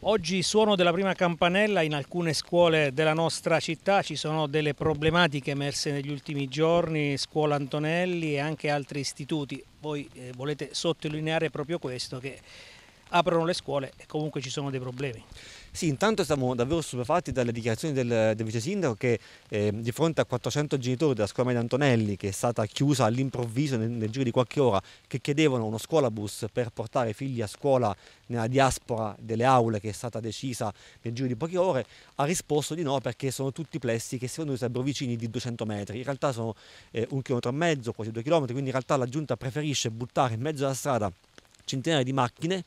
Oggi suono della prima campanella in alcune scuole della nostra città, ci sono delle problematiche emerse negli ultimi giorni, scuola Antonelli e anche altri istituti. Voi eh, volete sottolineare proprio questo che aprono le scuole e comunque ci sono dei problemi. Sì, intanto siamo davvero stupefatti dalle dichiarazioni del, del vice sindaco che eh, di fronte a 400 genitori della scuola media Antonelli che è stata chiusa all'improvviso nel, nel, giro di qualche ora che chiedevano uno scuolabus per portare i figli a scuola nella diaspora delle aule che è stata decisa nel giro di poche ore ha risposto di no perché sono tutti plessi che secondo noi sarebbero vicini di 200 metri in realtà sono eh, un chilometro e mezzo, quasi due chilometri quindi in realtà la giunta preferisce buttare in mezzo alla strada centinaia di macchine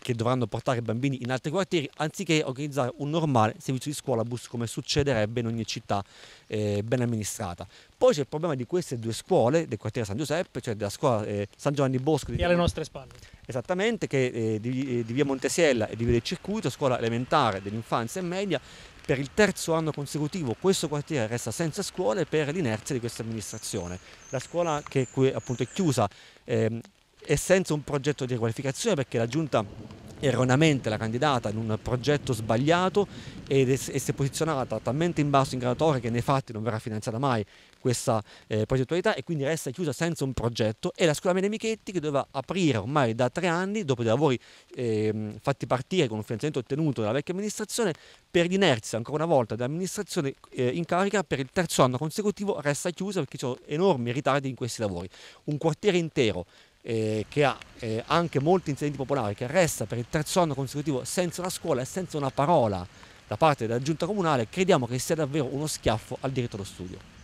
che dovranno portare i bambini in altri quartieri anziché organizzare un normale servizio di scuolabus come succederebbe in ogni città eh, ben amministrata. Poi c'è il problema di queste due scuole del quartiere San Giuseppe, cioè della scuola eh, San Giovanni Bosco. Che alle nostre spalle. Esattamente, che eh, di, eh, di, via Montesiella e di via del Circuito, scuola elementare dell'infanzia e media. Per il terzo anno consecutivo questo quartiere resta senza scuole per l'inerzia di questa amministrazione. La scuola che qui appunto è chiusa ehm, e senza un progetto di riqualificazione perché la giunta erroneamente la candidata in un progetto sbagliato ed è, e si è posizionata talmente in basso in graduatoria che nei fatti non verrà finanziata mai questa eh, progettualità e quindi resta chiusa senza un progetto e la scuola Mene Michetti che doveva aprire ormai da tre anni dopo dei lavori eh, fatti partire con un finanziamento ottenuto dalla vecchia amministrazione per l'inerzia ancora una volta dell'amministrazione eh, in carica per il terzo anno consecutivo resta chiusa perché ci sono enormi ritardi in questi lavori un quartiere intero eh, che ha eh, anche molti insegnanti popolari, che resta per il terzo anno consecutivo senza una scuola e senza una parola da parte della giunta comunale, crediamo che sia davvero uno schiaffo al diritto allo studio.